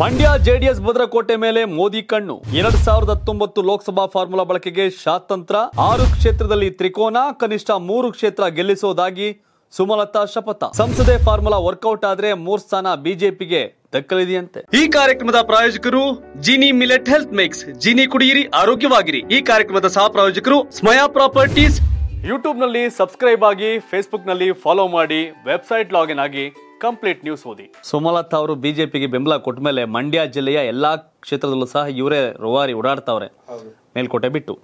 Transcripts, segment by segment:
Mandya JDS ಭದ್ರಕೋಟೆ ಮೇಲೆ ಮೋದಿ ಕಣ್ಣು ಎರಡ್ ಸಾವಿರದ ಹತ್ತೊಂಬತ್ತು ಲೋಕಸಭಾ ಫಾರ್ಮುಲಾ ಬಳಕೆಗೆ ಶಾತಂತ್ರ ಆರು ಕ್ಷೇತ್ರದಲ್ಲಿ ತ್ರಿಕೋನ ಕನಿಷ್ಠ ಮೂರು ಕ್ಷೇತ್ರ ಗೆಲ್ಲಿಸೋದಾಗಿ ಸುಮಲತಾ ಶಪಥ ಸಂಸದೆ ಫಾರ್ಮುಲಾ ವರ್ಕೌಟ್ ಆದ್ರೆ ಮೂರ್ ಸ್ಥಾನ ಬಿಜೆಪಿಗೆ ದಕ್ಕಲಿದೆಯಂತೆ ಈ ಕಾರ್ಯಕ್ರಮದ ಪ್ರಾಯೋಜಕರು Jini millet health mix Jini ಕುಡಿಯಿರಿ ಆರೋಗ್ಯವಾಗಿರಿ ಈ ಕಾರ್ಯಕ್ರಮದ ಸಹ ಪ್ರಾಯೋಜಕರು ಸ್ಮಯಾ ಪ್ರಾಪರ್ಟೀಸ್ ಯೂಟ್ಯೂಬ್ನಲ್ಲಿ ಸಬ್ಸ್ಕ್ರೈಬ್ ಆಗಿ ಫೇಸ್ಬುಕ್ನಲ್ಲಿ ಫಾಲೋ ಮಾಡಿ ವೆಬ್ಸೈಟ್ ಲಾಗಿನ್ ಆಗಿ ಕಂಪ್ಲೀಟ್ ನ್ಯೂಸ್ ಓದಿ ಸುಮಲತಾ ಅವರು ಬಿಜೆಪಿಗೆ ಬೆಂಬಲ ಕೊಟ್ಟ ಮೇಲೆ ಮಂಡ್ಯ ಜಿಲ್ಲೆಯ ಎಲ್ಲ ಕ್ಷೇತ್ರದಲ್ಲೂ ಸಹ ಇವರೇ ರುವಾರಿ ಓಡಾಡ್ತಾವ್ರೆ ಮೇಲ್ಕೋಟೆ ಬಿಟ್ಟು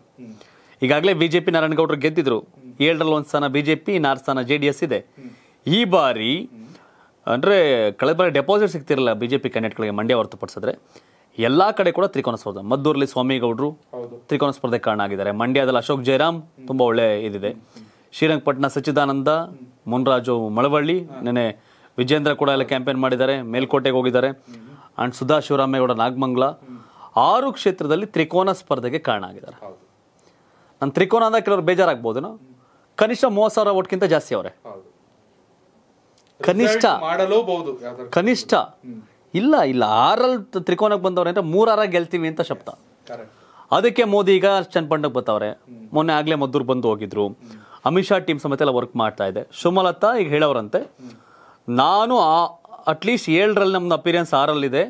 ಈಗಾಗಲೇ ಬಿಜೆಪಿ ನಾರಾಯಣಗೌಡರು ಗೆದ್ದಿದ್ರು ಏಳರಲ್ಲಿ ಒಂದು ಸ್ಥಾನ ಬಿಜೆಪಿ ನಾರು ಸ್ಥಾನ ಜೆ ಡಿ ಎಸ್ ಇದೆ ಈ ಬಾರಿ ಅಂದರೆ ಕಳೆದ ಬಾರಿ ಡೆಪಾಸಿಟ್ ಸಿಗ್ತಿರಲ್ಲ ಬಿಜೆಪಿ ಕ್ಯಾಂಡಿಡೇಟ್ಗಳಿಗೆ ಮಂಡ್ಯ ಹೊರತುಪಡಿಸಿದ್ರೆ ಎಲ್ಲ ಕಡೆ ಕೂಡ ತ್ರಿಕೋನ ಸ್ಪರ್ಧೆ ಮದ್ದೂರಲ್ಲಿ ಸ್ವಾಮಿಗೌಡರು ತ್ರಿಕೋನ ಸ್ಪರ್ಧೆ ಕಾರಣ ಆಗಿದ್ದಾರೆ ಮಂಡ್ಯದಲ್ಲಿ ಅಶೋಕ್ ಜಯರಾಮ್ ತುಂಬಾ ಒಳ್ಳೆ ಇದಿದೆ ಶ್ರೀರಂಗಪಟ್ಟಣ ಸಚ್ಚಿದಾನಂದ ಮುನ್ರಾಜು ಮಳವಳ್ಳಿ ನೆನೆ ವಿಜೇಂದ್ರ ಕೂಡ ಎಲ್ಲ ಕ್ಯಾಂಪೇನ್ ಮಾಡಿದ್ದಾರೆ ಮೇಲ್ಕೋಟೆಗೆ ಹೋಗಿದ್ದಾರೆ ಅಂಡ್ ಸುಧಾ ಶಿವರಾಮೇಗೌಡ ನಾಗಮಂಗ್ಲ ಆರು ಕ್ಷೇತ್ರದಲ್ಲಿ ತ್ರಿಕೋನ ಸ್ಪರ್ಧೆಗೆ ಕಾರಣ ಆಗಿದ್ದಾರೆ ನನ್ನ ತ್ರಿಕೋನ ಅಂದ ಕೆಲವರು ಬೇಜಾರಾಗ್ಬೋದು ಕನಿಷ್ಠ ಮೂವತ್ತು ಸಾವಿರ ಓಟ್ಗಿಂತ ಜಾಸ್ತಿ ಅವರೇ ಕನಿಷ್ಠ ಕನಿಷ್ಠ ಇಲ್ಲ ಇಲ್ಲ ಆರಲ್ಲಿ ತ್ರಿಕೋನಕ್ಕೆ ಬಂದವ್ರೆ ಅಂದರೆ ಮೂರಾರ ಗೆಲ್ತೀವಿ ಅಂತ ಶಬ್ದ ಅದಕ್ಕೆ ಮೋದಿ ಈಗ ಚನ್ಪಂಡಕ್ಕೆ ಬರ್ತವ್ರೆ ಮೊನ್ನೆ ಆಗಲೇ ಮದ್ದೂರು ಬಂದು ಹೋಗಿದ್ರು ಅಮಿತ್ ಶಾ ಟೀಮ್ ಸಮೇತ ಎಲ್ಲ ವರ್ಕ್ ಮಾಡ್ತಾ ಇದೆ ಸುಮಲತಾ ಈಗ ಹೇಳೋರಂತೆ ನಾನು ಆ ಅಟ್ಲೀಸ್ಟ್ ಏಳರಲ್ಲಿ ನಮ್ಮದು ಅಪಿರಿಯನ್ಸ್ ಆರಲ್ಲಿದೆ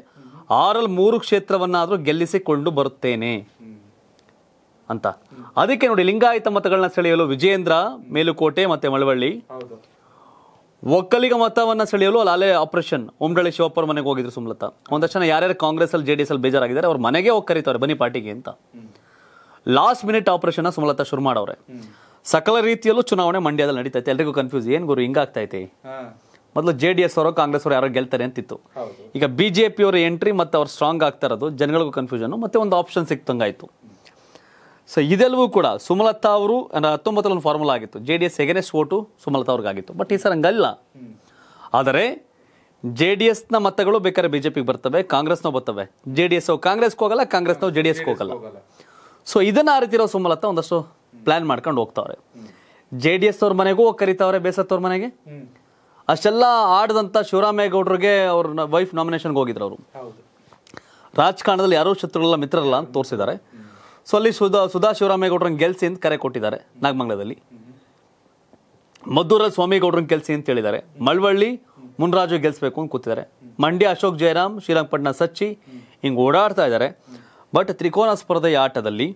ಆರಲ್ಲಿ ಮೂರು ಕ್ಷೇತ್ರವನ್ನಾದರೂ ಗೆಲ್ಲಿಸಿಕೊಂಡು ಬರುತ್ತೇನೆ ಅಂತ ಅದಕ್ಕೆ ನೋಡಿ ಲಿಂಗಾಯತ ಮತಗಳನ್ನ ಸೆಳೆಯಲು ವಿಜೇಂದ್ರ ಮೇಲುಕೋಟೆ ಮತ್ತೆ ಮಳವಳ್ಳಿ ಒಕ್ಕಲಿಗ ಮತವನ್ನು ಸೆಳೆಯಲು ಅಲ್ಲಿ ಅಲ್ಲೇ ಆಪರೇಷನ್ ಓಮ್ರಳಿ ಶಿವಪ್ಪರ ಮನೆಗೆ ಹೋಗಿದ್ರು ಸುಮಲತಾ ಒಂದಷ್ಟು ಜನ ಯಾರ್ಯಾರು ಕಾಂಗ್ರೆಸ್ ಅಲ್ಲಿ ಜೆಡಿಎಸ್ ಅಲ್ಲಿ ಬೇಜಾರಾಗಿದ್ದಾರೆ ಅವ್ರ ಮನೆಗೆ ಹೋಗಿ ಕರೀತಾರೆ ಬನ್ನಿ ಪಾರ್ಟಿಗೆ ಅಂತ ಲಾಸ್ಟ್ ಮಿನಿಟ್ ಆಪರೇಷನ್ ಸುಮಲತಾ ಶುರು ಮಾಡವ್ರೆ ಸಕಲ ರೀತಿಯಲ್ಲೂ ಚುನಾವಣೆ ಮಂಡ್ಯದಲ್ಲಿ ನಡೀತೈತೆ ಎಲ್ರಿಗೂ ಕನ್ಫ್ಯೂಸ್ ಏನ್ ಗುರು ಹಿಂಗಾಗ್ತೈತೆ ಮೊದಲು ಜೆ ಡಿ ಎಸ್ ಅವರು ಕಾಂಗ್ರೆಸ್ ಅವರು ಯಾರೋ ಗೆಲ್ತಾರೆ ಅಂತಿತ್ತು ಈಗ ಅವರ ಎಂಟ್ರಿ ಮತ್ತೆ ಅವ್ರು ಸ್ಟ್ರಾಂಗ್ ಆಗ್ತಾ ಇರೋದು ಜನಗಳಿಗೂ ಕನ್ಫ್ಯೂಷನ್ ಮತ್ತೆ ಒಂದು ಆಪ್ಷನ್ ಸಿಕ್ತಂಗಾಯ್ತು ಸೊ ಇದೆಲ್ಲವೂ ಕೂಡ ಸುಮಲತಾ ಅವರು ಹತ್ತೊಂಬತ್ತರಲ್ಲಿ ಒಂದು ಫಾರ್ಮುಲಾ ಆಗಿತ್ತು J D S against vote Sumalatha ಅವ್ರಿಗಾಗಿತ್ತು ಬಟ್ ಈ ಸರ್ ಹಂಗಲ್ಲ ಆದರೆ ಜೆ ಡಿ ಎಸ್ನ ಮತಗಳು ಬೇಕಾದ್ರೆ ಬಿ ಜೆ ಪಿಗೆ ಬರ್ತವೆ ಕಾಂಗ್ರೆಸ್ನೋ ಬರ್ತವೆ ಜೆ ಡಿ ಎಸ್ ಕಾಂಗ್ರೆಸ್ಗೆ ಹೋಗಲ್ಲ ಕಾಂಗ್ರೆಸ್ನವ್ ಜೆ ಡಿ ಎಸ್ಗೆ ಹೋಗಲ್ಲ ಸೊ ಇದನ್ನು ಆ ಸುಮಲತಾ ಒಂದಷ್ಟು ಪ್ಲ್ಯಾನ್ ಮಾಡ್ಕೊಂಡು ಹೋಗ್ತಾವ್ರೆ ಜೆ ಡಿ ಎಸ್ ಅವ್ರ ಮನೆಗೂ ಕರಿತಾವ್ರೆ ಬೇಸತ್ತವ್ರ ಮನೆಗೆ ಅಷ್ಟೆಲ್ಲ ಆಡದಂಥ ಶಿವರಾಮೇಗೌಡರಿಗೆ ಅವ್ರ ವೈಫ್ ನಾಮಿನೇಷನ್ಗೆ ಹೋಗಿದ್ರು ಅವರು ರಾಜಕಾರಣದಲ್ಲಿ ಯಾರೂ ಶತ್ರುಗಳಲ್ಲ ಮಿತ್ರರಲ್ಲ ಅಂತ ತೋರಿಸಿದ್ದಾರೆ ಸೊ ಅಲ್ಲಿ ಸುಧಾ ಸುಧಾ ಶಿವರಾಮೇಗೌಡ್ರ ಗೆಲ್ಸಿ ಅಂತ ಕರೆ ಕೊಟ್ಟಿದ್ದಾರೆ ನಾಗಮಂಗಲದಲ್ಲಿ ಮದ್ದೂರಲ್ಲಿ ಸ್ವಾಮಿಗೌಡ್ರ ಗೆಲ್ಸಿ ಅಂತ ಹೇಳಿದ್ದಾರೆ ಮಳವಳ್ಳಿ ಮುನ್ರಾಜು ಗೆಲ್ಸ್ಬೇಕು ಅಂತ ಕೂತಿದ್ದಾರೆ ಮಂಡ್ಯ ಅಶೋಕ್ ಜಯರಾಮ್ ಶ್ರೀರಂಗಪಟ್ಟಣ ಸಚ್ಚಿ ಹಿಂಗೆ ಓಡಾಡ್ತಾ ಇದ್ದಾರೆ ಬಟ್ ತ್ರಿಕೋನ ಸ್ಪರ್ಧೆಯ ಆಟದಲ್ಲಿ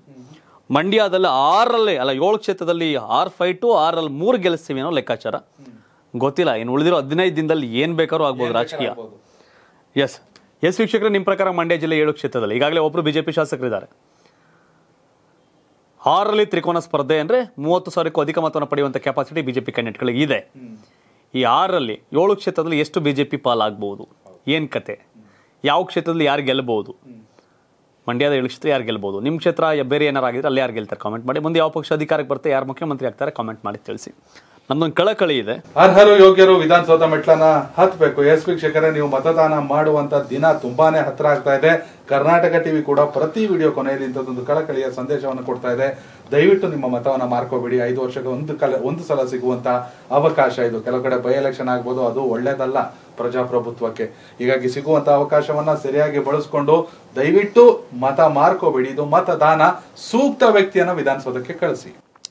ಮಂಡ್ಯದಲ್ಲಿ ಆರಲ್ಲಿ ಅಲ್ಲ ಏಳು ಕ್ಷೇತ್ರದಲ್ಲಿ ಆರು ಫೈಟು ಆರಲ್ಲಿ ಮೂರು ಗೆಲ್ಲಿಸ್ತೀವಿ ಅನ್ನೋ ಲೆಕ್ಕಾಚಾರ ಗೊತ್ತಿಲ್ಲ ಇನ್ನು ಉಳಿದಿರೋ ಹದಿನೈದು ದಿನದಲ್ಲಿ ಏನು ಬೇಕಾದ್ರೂ ಆಗ್ಬೋದು ರಾಜಕೀಯ ಎಸ್ ಎಸ್ ವೀಕ್ಷಕರು ನಿಮ್ಮ ಪ್ರಕಾರ ಮಂಡ್ಯ ಜಿಲ್ಲೆ ಏಳು ಕ್ಷೇತ್ರದಲ್ಲಿ ಈಗಾಗಲೇ ಒಬ್ಬರು ಬಿಜೆಪಿ ಶಾಸಕರಿದ್ದಾರೆ ಆರರಲ್ಲಿ ತ್ರಿಕೋನ ಸ್ಪರ್ಧೆ ಅಂದರೆ ಮೂವತ್ತು ಸಾವಿರಕ್ಕೂ ಅಧಿಕ ಮತವನ್ನು ಪಡೆಯುವಂಥ ಕೆಪಾಸಿಟಿ ಬಿಜೆಪಿ ಕ್ಯಾಂಡಿಡೇಟ್ಗಳಿಗೆ ಇದೆ ಈ ಆರರಲ್ಲಿ ಏಳು ಕ್ಷೇತ್ರದಲ್ಲಿ ಎಷ್ಟು ಬಿ ಜೆ ಬಿಜೆಪಿ ಪಾಲಾಗ್ಬೋದು ಏನು ಕತೆ ಯಾವ ಕ್ಷೇತ್ರದಲ್ಲಿ ಯಾರು ಗೆಲ್ಲಬಹುದು ಮಂಡ್ಯದ ಏಳು ಕ್ಷೇತ್ರ ಯಾರು ಗೆಲ್ಬೋದು ನಿಮ್ಮ ಕ್ಷೇತ್ರ ಬೇರೆ ಏನಾರು ಆಗಿದ್ರೆ ಅಲ್ಲಿ ಯಾರು ಗೆಲ್ತಾರೆ ಕಾಮೆಂಟ್ ಮಾಡಿ ಮುಂದೆ ಯಾವ ಪಕ್ಷ ಅಧಿಕಾರಕ್ಕೆ ಬರ್ತಾರೆ ಯಾರು ಮುಖ್ಯಮಂತ್ರಿ ಆಗ್ತಾರೆ ಕಾಮೆಂಟ್ ಮಾಡಿ ತಿಳಿಸಿ ನಮ್ದೊಂದು ಕಳಕಳಿ ಇದೆ ಅರ್ಹರು ಯೋಗ್ಯರು ವಿಧಾನಸೌಧ ಮೆಟ್ಲನ್ನ ಹತ್ಬೇಕು ಎಸ್ ವೀಕ್ಷಕರೇ ನೀವು ಮತದಾನ ಮಾಡುವಂತ ದಿನ ತುಂಬಾನೇ ಹತ್ರ ಆಗ್ತಾ ಇದೆ ಕರ್ನಾಟಕ ಟಿವಿ ಕೂಡ ಪ್ರತಿ ವಿಡಿಯೋ ಕೊನೆಯಲ್ಲಿ ಇಂಥದ್ದೊಂದು ಕಳಕಳಿಯ ಸಂದೇಶವನ್ನು ಕೊಡ್ತಾ ಇದೆ ದಯವಿಟ್ಟು ನಿಮ್ಮ ಮತವನ್ನ ಮಾರ್ಕೋಬೇಡಿ ಐದು ವರ್ಷಕ್ಕೆ ಒಂದು ಕಲೆ ಒಂದು ಸಲ ಸಿಗುವಂತ ಅವಕಾಶ ಇದು ಕೆಲವು ಕಡೆ ಬೈ ಎಲೆಕ್ಷನ್ ಆಗ್ಬೋದು ಅದು ಒಳ್ಳೇದಲ್ಲ ಪ್ರಜಾಪ್ರಭುತ್ವಕ್ಕೆ ಹೀಗಾಗಿ ಸಿಗುವಂತ ಅವಕಾಶವನ್ನ ಸರಿಯಾಗಿ ಬಳಸ್ಕೊಂಡು ದಯವಿಟ್ಟು ಮತ ಮಾರ್ಕೋಬೇಡಿ ಇದು ಮತದಾನ ಸೂಕ್ತ ವ್ಯಕ್ತಿಯನ್ನ ವಿಧಾನಸೌಧಕ್ಕೆ ಕಳಿಸಿ